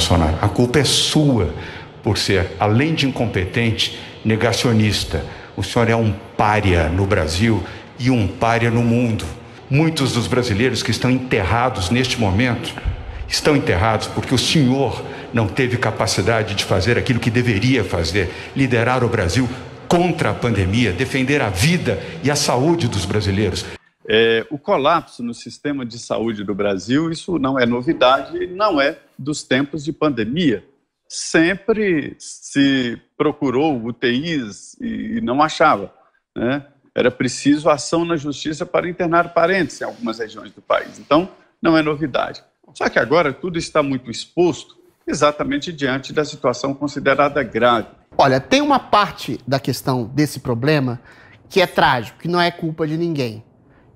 Bolsonaro. A culpa é sua por ser, além de incompetente, negacionista. O senhor é um pária no Brasil e um pária no mundo. Muitos dos brasileiros que estão enterrados neste momento estão enterrados porque o senhor não teve capacidade de fazer aquilo que deveria fazer liderar o Brasil contra a pandemia, defender a vida e a saúde dos brasileiros. É, o colapso no sistema de saúde do Brasil, isso não é novidade, não é dos tempos de pandemia. Sempre se procurou UTIs e não achava. Né? Era preciso ação na justiça para internar parentes em algumas regiões do país. Então, não é novidade. Só que agora tudo está muito exposto, exatamente diante da situação considerada grave. Olha, tem uma parte da questão desse problema que é trágico, que não é culpa de ninguém.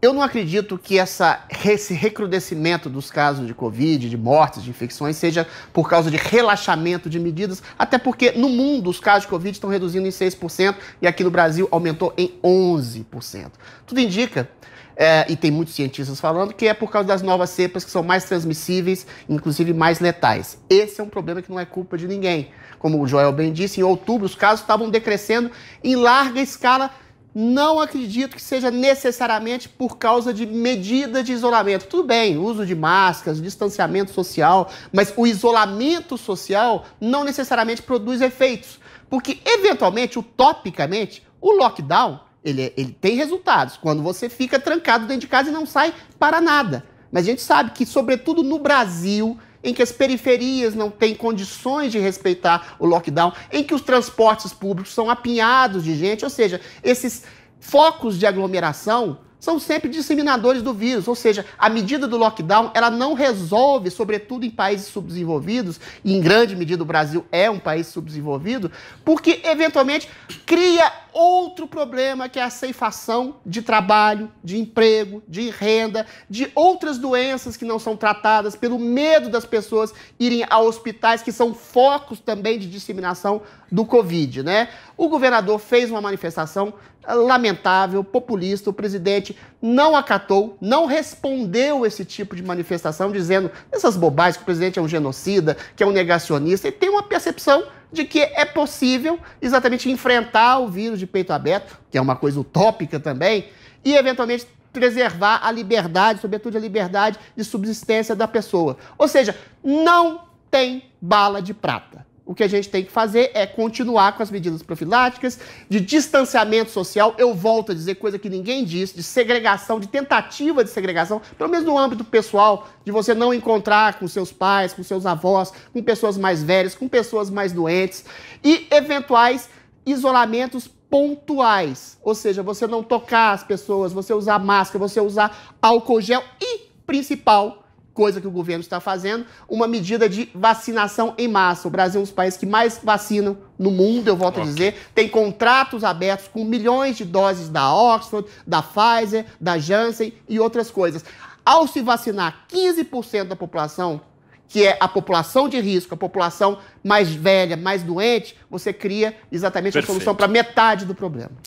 Eu não acredito que essa, esse recrudescimento dos casos de Covid, de mortes, de infecções, seja por causa de relaxamento de medidas, até porque no mundo os casos de Covid estão reduzindo em 6% e aqui no Brasil aumentou em 11%. Tudo indica é, e tem muitos cientistas falando, que é por causa das novas cepas que são mais transmissíveis, inclusive mais letais. Esse é um problema que não é culpa de ninguém. Como o Joel bem disse, em outubro os casos estavam decrescendo em larga escala não acredito que seja necessariamente por causa de medida de isolamento. Tudo bem, uso de máscaras, distanciamento social, mas o isolamento social não necessariamente produz efeitos. Porque, eventualmente, utopicamente, o lockdown ele, é, ele tem resultados. Quando você fica trancado dentro de casa e não sai para nada. Mas a gente sabe que, sobretudo no Brasil, em que as periferias não têm condições de respeitar o lockdown, em que os transportes públicos são apinhados de gente, ou seja, esses focos de aglomeração são sempre disseminadores do vírus, ou seja, a medida do lockdown ela não resolve, sobretudo em países subdesenvolvidos, e em grande medida o Brasil é um país subdesenvolvido, porque eventualmente cria outro problema que é a ceifação de trabalho, de emprego, de renda, de outras doenças que não são tratadas pelo medo das pessoas irem a hospitais que são focos também de disseminação do Covid, né? O governador fez uma manifestação lamentável, populista, o presidente não acatou, não respondeu esse tipo de manifestação dizendo essas bobagens que o presidente é um genocida, que é um negacionista e tem uma percepção de que é possível exatamente enfrentar o vírus de peito aberto, que é uma coisa utópica também, e eventualmente preservar a liberdade, sobretudo a liberdade de subsistência da pessoa. Ou seja, não tem bala de prata. O que a gente tem que fazer é continuar com as medidas profiláticas, de distanciamento social, eu volto a dizer coisa que ninguém diz, de segregação, de tentativa de segregação, pelo menos no âmbito pessoal, de você não encontrar com seus pais, com seus avós, com pessoas mais velhas, com pessoas mais doentes, e eventuais isolamentos pontuais, ou seja, você não tocar as pessoas, você usar máscara, você usar álcool gel e principal coisa que o governo está fazendo, uma medida de vacinação em massa. O Brasil é um dos países que mais vacinam no mundo, eu volto okay. a dizer. Tem contratos abertos com milhões de doses da Oxford, da Pfizer, da Janssen e outras coisas. Ao se vacinar 15% da população, que é a população de risco, a população mais velha, mais doente, você cria exatamente Perfeito. a solução para metade do problema.